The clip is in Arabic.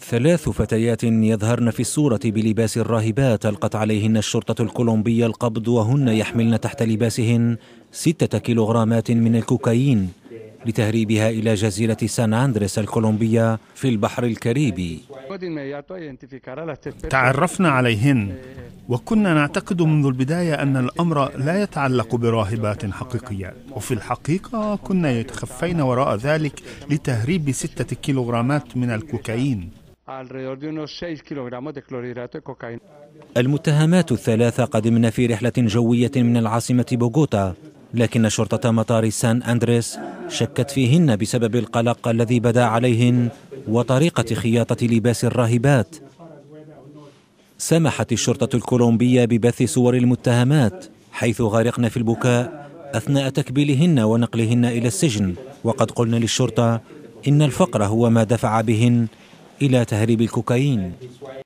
ثلاث فتيات يظهرن في الصورة بلباس الراهبات ألقت عليهن الشرطة الكولومبية القبض وهن يحملن تحت لباسهن ستة كيلوغرامات من الكوكايين لتهريبها إلى جزيرة سان أندريس الكولومبية في البحر الكاريبي تعرفنا عليهن وكنا نعتقد منذ البداية أن الأمر لا يتعلق براهبات حقيقية وفي الحقيقة كنا يتخفين وراء ذلك لتهريب ستة كيلوغرامات من الكوكايين المتهمات الثلاثة قدمن في رحلة جوية من العاصمة بوغوتا لكن شرطة مطار سان أندريس شكت فيهن بسبب القلق الذي بدا عليهن وطريقة خياطة لباس الراهبات سمحت الشرطة الكولومبية ببث صور المتهمات حيث غرقن في البكاء أثناء تكبيلهن ونقلهن إلى السجن وقد قلنا للشرطة إن الفقر هو ما دفع بهن إلى تهريب الكوكايين